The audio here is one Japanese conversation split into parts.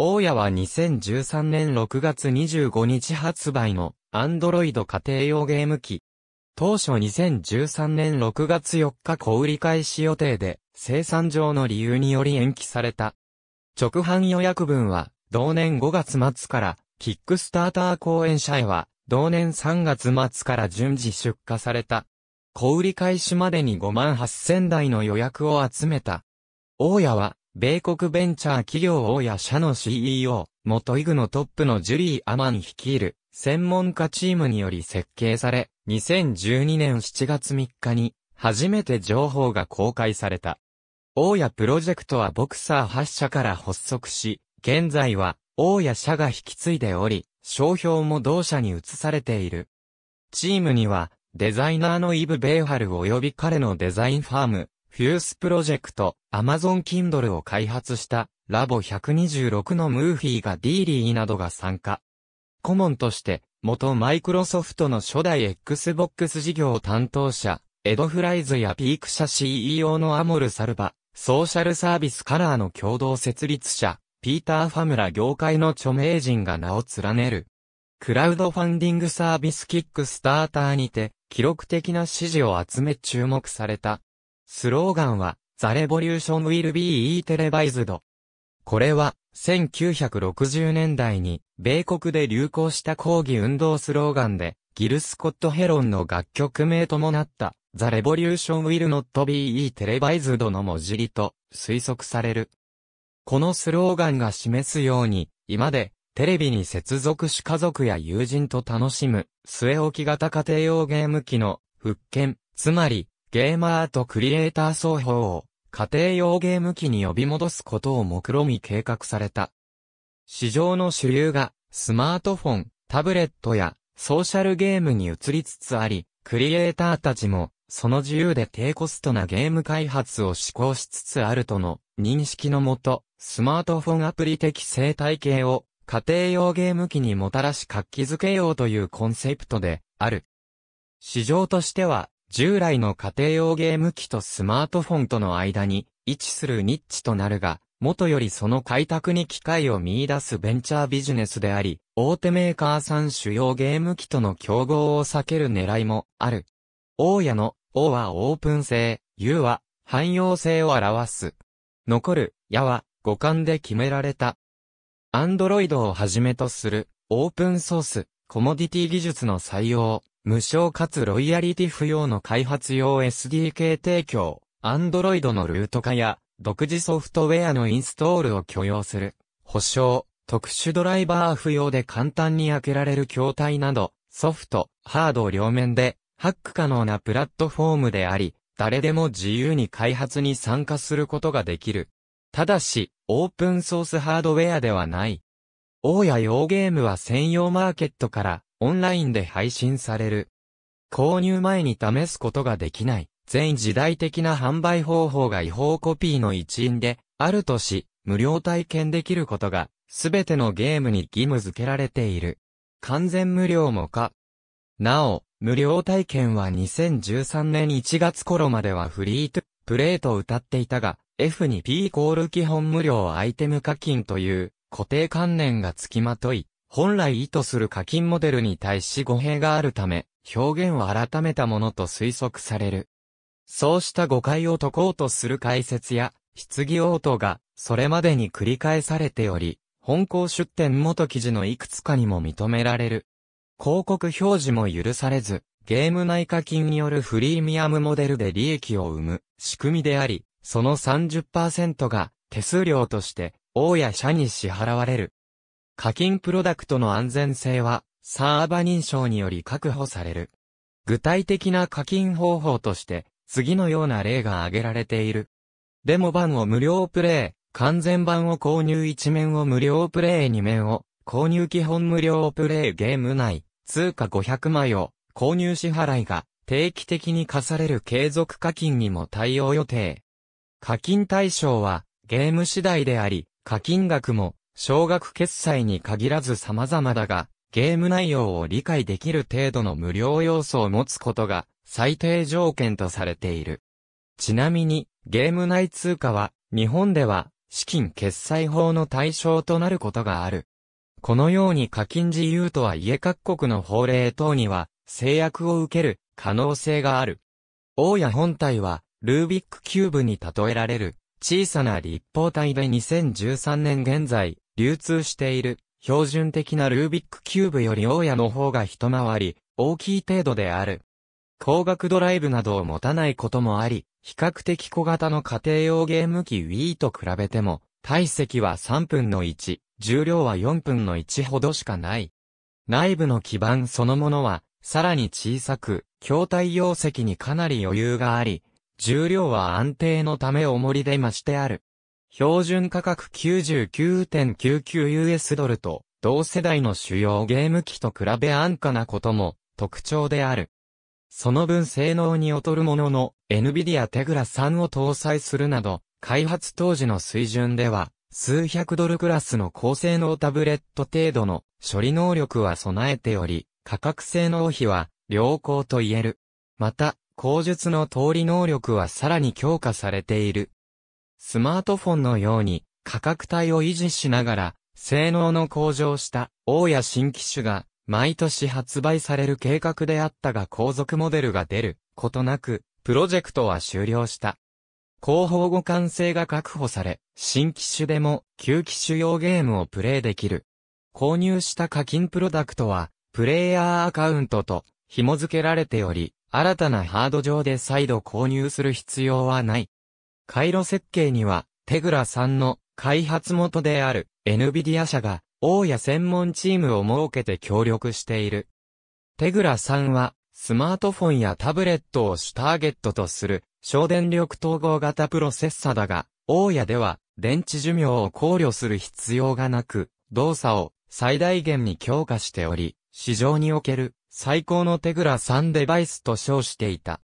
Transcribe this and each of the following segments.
大谷は2013年6月25日発売の Android 家庭用ゲーム機。当初2013年6月4日小売開始予定で生産上の理由により延期された。直販予約分は同年5月末からキックスターター講演者へは同年3月末から順次出荷された。小売開始までに5万8000台の予約を集めた。大谷は米国ベンチャー企業大谷社の CEO、元イグのトップのジュリー・アマン率いる、専門家チームにより設計され、2012年7月3日に、初めて情報が公開された。大谷プロジェクトはボクサー8社から発足し、現在は、大谷社が引き継いでおり、商標も同社に移されている。チームには、デザイナーのイブ・ベイハル及び彼のデザインファーム、フュースプロジェクト、アマゾンキンドルを開発したラボ126のムーフィーがディーリーなどが参加。顧問として、元マイクロソフトの初代 Xbox 事業担当者、エドフライズやピーク社 CEO のアモル・サルバ、ソーシャルサービスカラーの共同設立者、ピーター・ファムラ業界の著名人が名を連ねる。クラウドファンディングサービスキックスターターにて、記録的な支持を集め注目された、スローガンは、ザレボリューションウィル e t e l テレバイズド。これは、1960年代に、米国で流行した抗議運動スローガンで、ギル・スコット・ヘロンの楽曲名ともなった、ザ・レボリューション・ウィル・ノット・ e t e l テレバイズドの文字りと推測される。このスローガンが示すように、今で、テレビに接続し家族や友人と楽しむ、末置き型家庭用ゲーム機の復権、つまり、ゲーマーとクリエイター双方を、家庭用ゲーム機に呼び戻すことを目論み計画された。市場の主流が、スマートフォン、タブレットや、ソーシャルゲームに移りつつあり、クリエイターたちも、その自由で低コストなゲーム開発を試行しつつあるとの認識のもと、スマートフォンアプリ的生態系を家庭用ゲーム機にもたらし活気づけようというコンセプトである。市場としては従来の家庭用ゲーム機とスマートフォンとの間に位置するニッチとなるが、元よりその開拓に機会を見出すベンチャービジネスであり、大手メーカーさん主要ゲーム機との競合を避ける狙いもある。大家の O はオープン性、U は汎用性を表す。残る、やは、五感で決められた。アンドロイドをはじめとする、オープンソース、コモディティ技術の採用、無償かつロイヤリティ不要の開発用 SDK 提供、Android のルート化や、独自ソフトウェアのインストールを許容する、保証、特殊ドライバー不要で簡単に開けられる筐体など、ソフト、ハード両面で、ハック可能なプラットフォームであり、誰でも自由に開発に参加することができる。ただし、オープンソースハードウェアではない。大家用ゲームは専用マーケットからオンラインで配信される。購入前に試すことができない、全時代的な販売方法が違法コピーの一因で、あるとし、無料体験できることが、すべてのゲームに義務付けられている。完全無料もか。なお、無料体験は2013年1月頃まではフリート、プレイと歌っていたが、f に p イコール基本無料アイテム課金という固定観念がつきまとい、本来意図する課金モデルに対し語弊があるため、表現を改めたものと推測される。そうした誤解を解こうとする解説や、質疑応答が、それまでに繰り返されており、本校出展元記事のいくつかにも認められる。広告表示も許されず、ゲーム内課金によるフリーミアムモデルで利益を生む仕組みであり、その30%が手数料として、大や社に支払われる。課金プロダクトの安全性は、サーバ認証により確保される。具体的な課金方法として、次のような例が挙げられている。デモ版を無料プレイ、完全版を購入1面を無料プレイ2面を、購入基本無料プレイゲーム内、通貨500枚を、購入支払いが、定期的に課される継続課金にも対応予定。課金対象は、ゲーム次第であり、課金額も、少額決済に限らず様々だが、ゲーム内容を理解できる程度の無料要素を持つことが最低条件とされている。ちなみに、ゲーム内通貨は、日本では、資金決済法の対象となることがある。このように課金自由とはいえ各国の法令等には、制約を受ける可能性がある。大谷本体は、ルービックキューブに例えられる。小さな立方体で2013年現在、流通している、標準的なルービックキューブより大家の方が一回り、大きい程度である。光学ドライブなどを持たないこともあり、比較的小型の家庭用ゲーム機 Wii と比べても、体積は3分の1、重量は4分の1ほどしかない。内部の基板そのものは、さらに小さく、筐体容積にかなり余裕があり、重量は安定のため重りで増してある。標準価格 99.99US ドルと、同世代の主要ゲーム機と比べ安価なことも特徴である。その分性能に劣るものの、NVIDIA Tegra 3を搭載するなど、開発当時の水準では、数百ドルクラスの高性能タブレット程度の処理能力は備えており、価格性能比は良好と言える。また、口述の通り能力はさらに強化されている。スマートフォンのように価格帯を維持しながら、性能の向上した大家、新機種が毎年発売される計画であったが後続モデルが出ることなく、プロジェクトは終了した。広報互換性が確保され、新機種でも旧機種用ゲームをプレイできる。購入した課金プロダクトは、プレイヤーアカウントと紐付けられており、新たなハード上で再度購入する必要はない。回路設計には、テグラさんの開発元である NVIDIA 社が、大谷専門チームを設けて協力している。テグラさんは、スマートフォンやタブレットを主ターゲットとする、省電力統合型プロセッサだが、大谷では、電池寿命を考慮する必要がなく、動作を最大限に強化しており、市場における最高のテグラ3デバイスと称していた。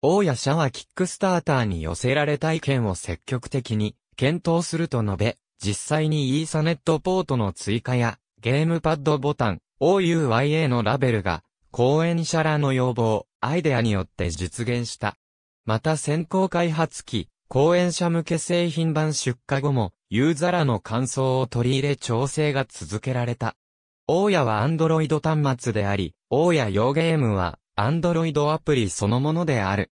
大谷社はキックスターターに寄せられた意見を積極的に検討すると述べ、実際にイーサネットポートの追加やゲームパッドボタン OUYA のラベルが講演者らの要望、アイデアによって実現した。また先行開発機、講演者向け製品版出荷後もユーザらの感想を取り入れ調整が続けられた。大谷はアンドロイド端末であり、大谷用ゲームはアンドロイドアプリそのものである。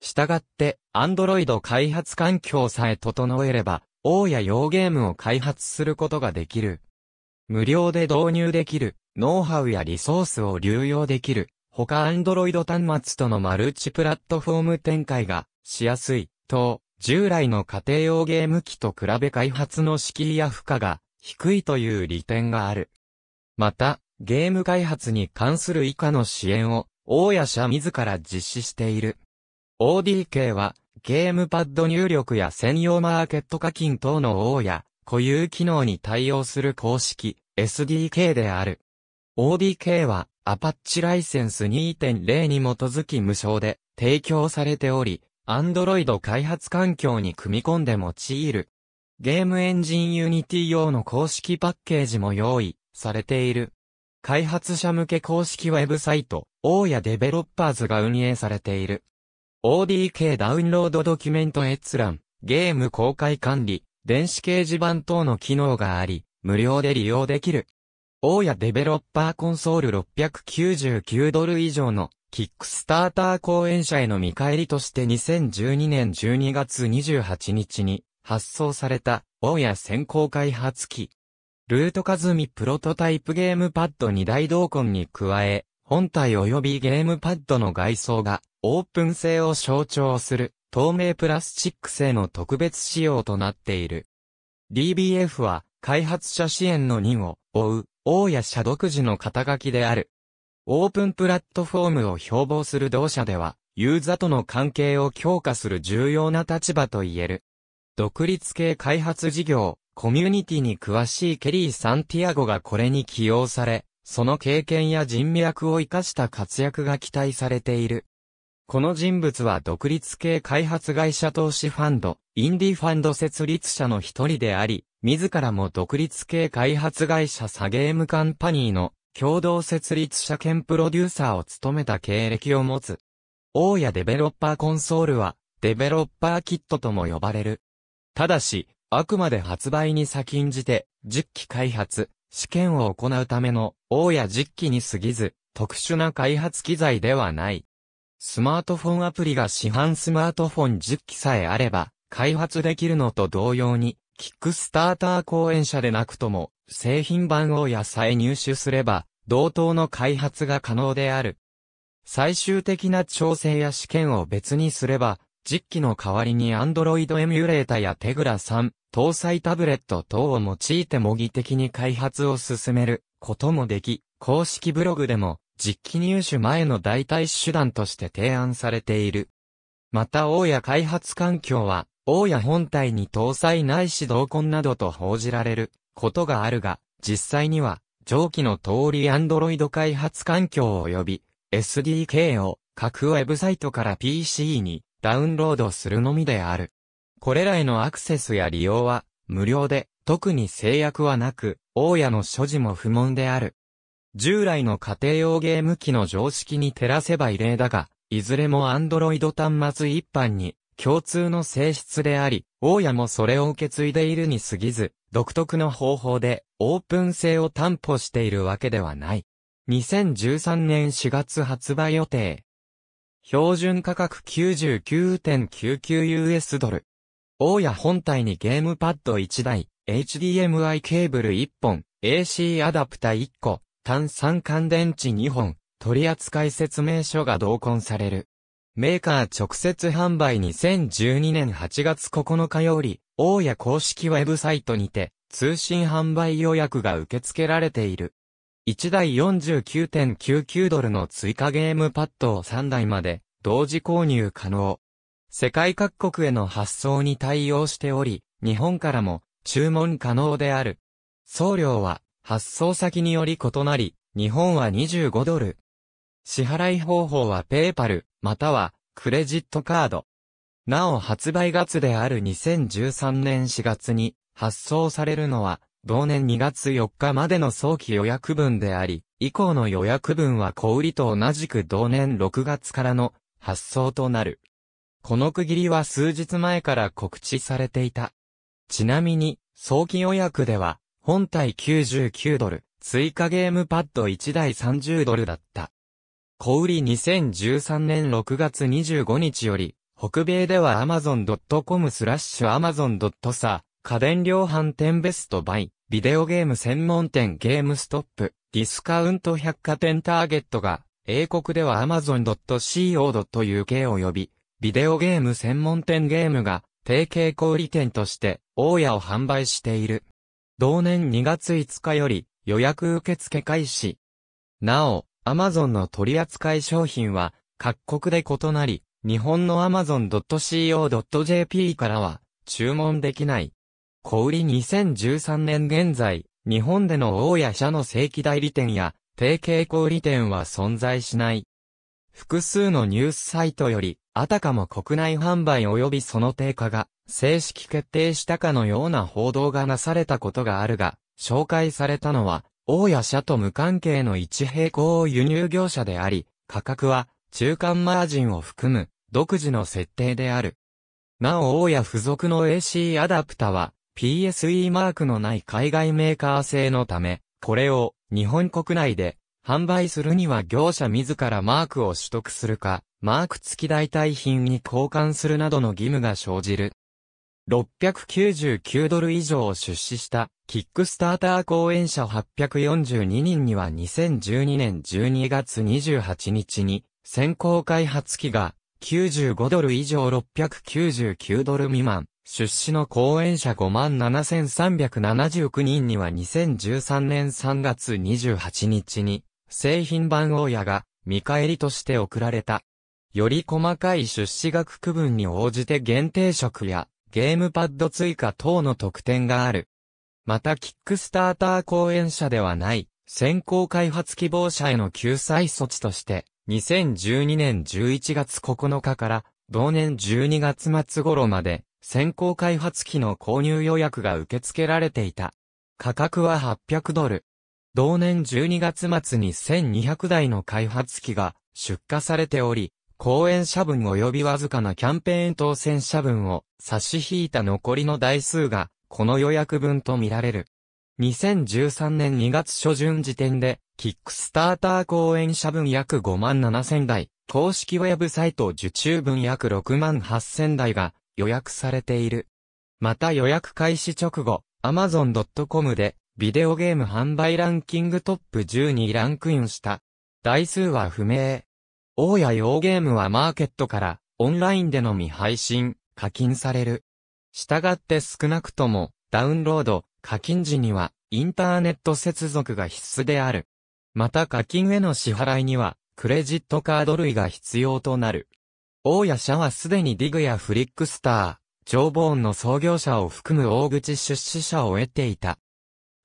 したがって、アンドロイド開発環境さえ整えれば、大谷用ゲームを開発することができる。無料で導入できる、ノウハウやリソースを流用できる、他アンドロイド端末とのマルチプラットフォーム展開がしやすい、と、従来の家庭用ゲーム機と比べ開発の敷居や負荷が低いという利点がある。また、ゲーム開発に関する以下の支援を、大谷社自ら実施している。ODK は、ゲームパッド入力や専用マーケット課金等の大谷、固有機能に対応する公式、SDK である。ODK は、アパッチライセンス2.0に基づき無償で提供されており、Android 開発環境に組み込んで用いる。ゲームエンジンユニティ用の公式パッケージも用意されている。開発者向け公式ウェブサイト、大谷デベロッパーズが運営されている。ODK ダウンロードドキュメント閲覧、ゲーム公開管理、電子掲示板等の機能があり、無料で利用できる。大谷デベロッパーコンソール699ドル以上のキックスターター講演者への見返りとして2012年12月28日に発送された大谷先行開発機ルートカズミプロトタイプゲームパッド2大同梱に加え、本体及びゲームパッドの外装がオープン性を象徴する透明プラスチック製の特別仕様となっている。DBF は開発者支援の任を追う、大谷社独自の肩書きである。オープンプラットフォームを標榜する同社では、ユーザとの関係を強化する重要な立場と言える。独立系開発事業、コミュニティに詳しいケリー・サンティアゴがこれに起用され、その経験や人脈を活かした活躍が期待されている。この人物は独立系開発会社投資ファンド、インディファンド設立者の一人であり、自らも独立系開発会社サゲームカンパニーの共同設立者兼プロデューサーを務めた経歴を持つ。大谷デベロッパーコンソールは、デベロッパーキットとも呼ばれる。ただし、あくまで発売に先んじて、実機開発、試験を行うための、大や実機に過ぎず、特殊な開発機材ではない。スマートフォンアプリが市販スマートフォン10機さえあれば、開発できるのと同様に、キックスターター講演者でなくとも、製品版をやさえ入手すれば、同等の開発が可能である。最終的な調整や試験を別にすれば、実機の代わりに Android エミュレータやテグラ3、搭載タブレット等を用いて模擬的に開発を進めることもでき、公式ブログでも実機入手前の代替手段として提案されている。また、大谷開発環境は、大谷本体に搭載ないし同梱などと報じられることがあるが、実際には、上記の通り Android 開発環境及び SDK を各ウェブサイトから PC にダウンロードするのみである。これらへのアクセスや利用は無料で、特に制約はなく、大家の所持も不問である。従来の家庭用ゲーム機の常識に照らせば異例だが、いずれも Android 端末一般に共通の性質であり、大家もそれを受け継いでいるに過ぎず、独特の方法でオープン性を担保しているわけではない。2013年4月発売予定、標準価格 99.99US ドル。大屋本体にゲームパッド1台、HDMI ケーブル1本、AC アダプタ1個、単酸乾電池2本、取扱説明書が同梱される。メーカー直接販売2012年8月9日より、大屋公式ウェブサイトにて、通信販売予約が受け付けられている。1台49.99ドルの追加ゲームパッドを3台まで同時購入可能。世界各国への発送に対応しており、日本からも注文可能である。送料は発送先により異なり、日本は25ドル。支払い方法はペーパル、またはクレジットカード。なお発売月である2013年4月に発送されるのは同年2月4日までの早期予約分であり、以降の予約分は小売と同じく同年6月からの発送となる。この区切りは数日前から告知されていた。ちなみに、早期予約では、本体99ドル、追加ゲームパッド1台30ドルだった。小売2013年6月25日より、北米では amazon.com スラッシュ amazon.sa 家電量販店ベストバイ、ビデオゲーム専門店ゲームストップ、ディスカウント百貨店ターゲットが、英国では Amazon.co.uk を呼び、ビデオゲーム専門店ゲームが、提携小売店として、大家を販売している。同年2月5日より、予約受付開始。なお、Amazon の取扱い商品は、各国で異なり、日本の amazon.co.jp からは注文できない。小売2013年現在、日本での大谷社の正規代理店や、提携小売店は存在しない。複数のニュースサイトより、あたかも国内販売及びその低下が、正式決定したかのような報道がなされたことがあるが、紹介されたのは、大谷社と無関係の一平行輸入業者であり、価格は、中間マージンを含む、独自の設定である。なお、大家付属の AC アダプタは、PSE マークのない海外メーカー製のため、これを日本国内で販売するには業者自らマークを取得するか、マーク付き代替品に交換するなどの義務が生じる。699ドル以上を出資したキックスターター講演者842人には2012年12月28日に先行開発機が95ドル以上699ドル未満出資の講演者57,379人には2013年3月28日に製品版大家が見返りとして送られた。より細かい出資額区分に応じて限定色やゲームパッド追加等の特典がある。またキックスターター講演者ではない先行開発希望者への救済措置として2012年11月9日から同年12月末頃まで先行開発機の購入予約が受け付けられていた。価格は800ドル。同年12月末に1200台の開発機が出荷されており、公演者分及びわずかなキャンペーン当選者分を差し引いた残りの台数が、この予約分とみられる。2013年2月初旬時点で、キックスターター公演者分約5万7千台、公式ウェブサイト受注分約6万8千台が予約されている。また予約開始直後、amazon.com でビデオゲーム販売ランキングトップ10にランクインした。台数は不明。大家用ゲームはマーケットからオンラインでのみ配信、課金される。従って少なくともダウンロード、課金時にはインターネット接続が必須である。また課金への支払いにはクレジットカード類が必要となる。大谷社はすでにディグやフリックスター、ジョーボーンの創業者を含む大口出資者を得ていた。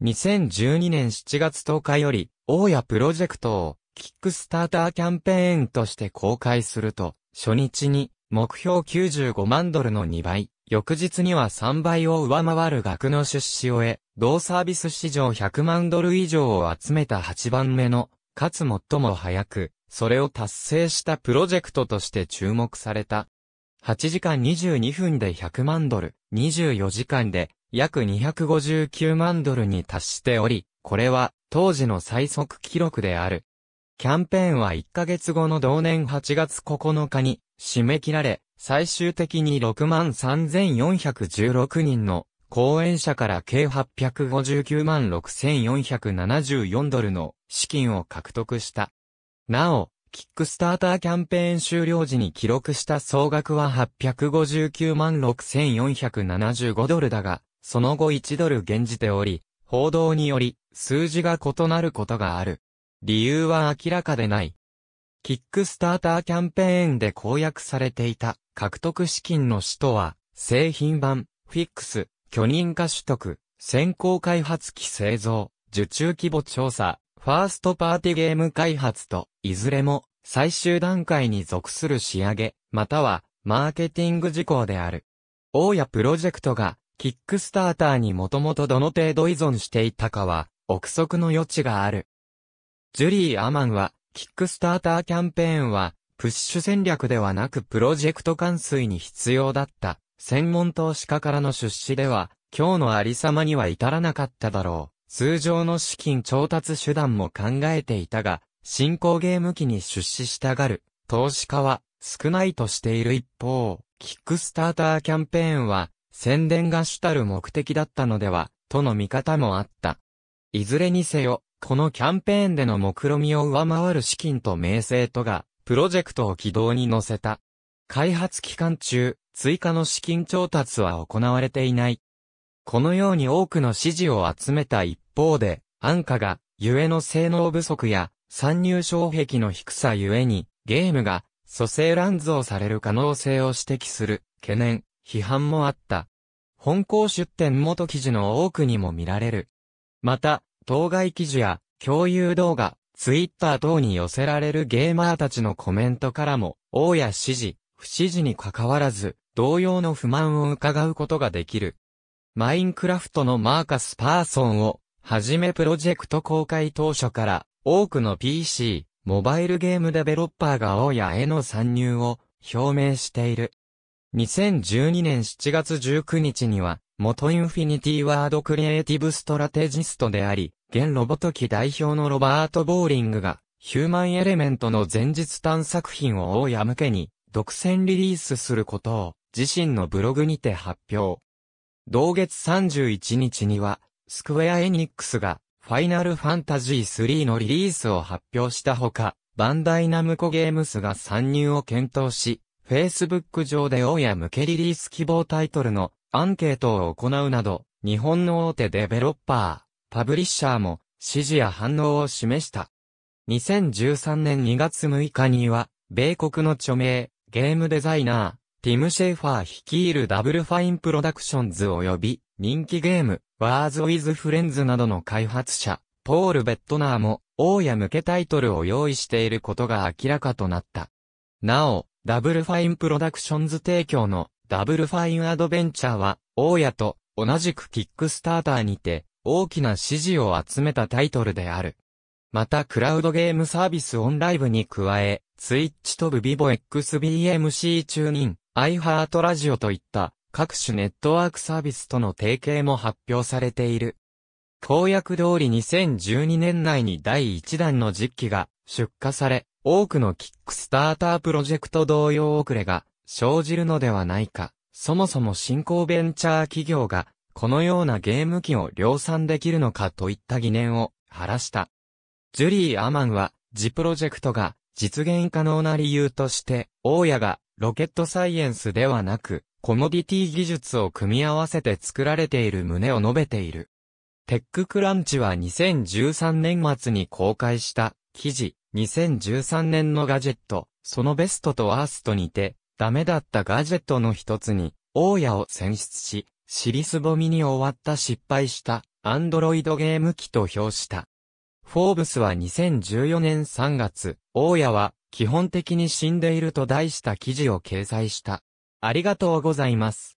2012年7月10日より、大谷プロジェクトを、キックスターターキャンペーンとして公開すると、初日に、目標95万ドルの2倍、翌日には3倍を上回る額の出資を得、同サービス市場100万ドル以上を集めた8番目の、かつ最も早く、それを達成したプロジェクトとして注目された。8時間22分で100万ドル、24時間で約259万ドルに達しており、これは当時の最速記録である。キャンペーンは1ヶ月後の同年8月9日に締め切られ、最終的に6万3416人の講演者から計859万6474ドルの資金を獲得した。なお、キックスターターキャンペーン終了時に記録した総額は859万6475ドルだが、その後1ドル減じており、報道により、数字が異なることがある。理由は明らかでない。キックスターターキャンペーンで公約されていた獲得資金の使途は、製品版、フィックス、許認可取得、先行開発機製造、受注規模調査、ファーストパーティゲーム開発と、いずれも最終段階に属する仕上げ、またはマーケティング事項である。大家プロジェクトが、キックスターターにもともとどの程度依存していたかは、憶測の余地がある。ジュリー・アマンは、キックスターターキャンペーンは、プッシュ戦略ではなくプロジェクト完遂に必要だった。専門投資家からの出資では、今日のありさまには至らなかっただろう。通常の資金調達手段も考えていたが、新興ゲーム機に出資したがる投資家は少ないとしている一方、キックスターターキャンペーンは宣伝が主たる目的だったのでは、との見方もあった。いずれにせよ、このキャンペーンでの目論見を上回る資金と名声とが、プロジェクトを軌道に乗せた。開発期間中、追加の資金調達は行われていない。このように多くの支持を集めた一方で、安価が、ゆえの性能不足や、参入障壁の低さゆえに、ゲームが、蘇生乱造される可能性を指摘する、懸念、批判もあった。本校出典元記事の多くにも見られる。また、当該記事や、共有動画、ツイッター等に寄せられるゲーマーたちのコメントからも、大や支持、不支持に関わらず、同様の不満を伺うことができる。マインクラフトのマーカス・パーソンを、はじめプロジェクト公開当初から、多くの PC、モバイルゲームデベロッパーが大家への参入を表明している。2012年7月19日には、元インフィニティワードクリエイティブストラテジストであり、現ロボトキ代表のロバート・ボーリングが、ヒューマンエレメントの前日探作品を大家向けに、独占リリースすることを、自身のブログにて発表。同月31日には、スクウェア・エニックスが、ファイナルファンタジー3のリリースを発表したほか、バンダイナムコゲームスが参入を検討し、Facebook 上で大家向けリリース希望タイトルのアンケートを行うなど、日本の大手デベロッパー、パブリッシャーも支持や反応を示した。2013年2月6日には、米国の著名、ゲームデザイナー、ティム・シェーファー率いるダブルファインプロダクションズ及び人気ゲーム、ワーズ・ウィズ・フレンズなどの開発者、ポール・ベットナーも、王や向けタイトルを用意していることが明らかとなった。なお、ダブルファインプロダクションズ提供のダブルファインアドベンチャーは、大家と同じくキックスターターにて大きな支持を集めたタイトルである。またクラウドゲームサービスオンライブに加え、ツイッチとブビボ XBMC 中任。iHeart ラジオといった各種ネットワークサービスとの提携も発表されている。公約通り2012年内に第1弾の実機が出荷され、多くのキックスタータープロジェクト同様遅れが生じるのではないか。そもそも新興ベンチャー企業がこのようなゲーム機を量産できるのかといった疑念を晴らした。ジュリー・アマンは、ジプロジェクトが実現可能な理由として、大家がロケットサイエンスではなく、コモディティ技術を組み合わせて作られている旨を述べている。テッククランチは2013年末に公開した記事、2013年のガジェット、そのベストとワーストにて、ダメだったガジェットの一つに、大家を選出し、尻すぼみに終わった失敗したアンドロイドゲーム機と評した。フォーブスは2014年3月、大家は基本的に死んでいると題した記事を掲載した。ありがとうございます。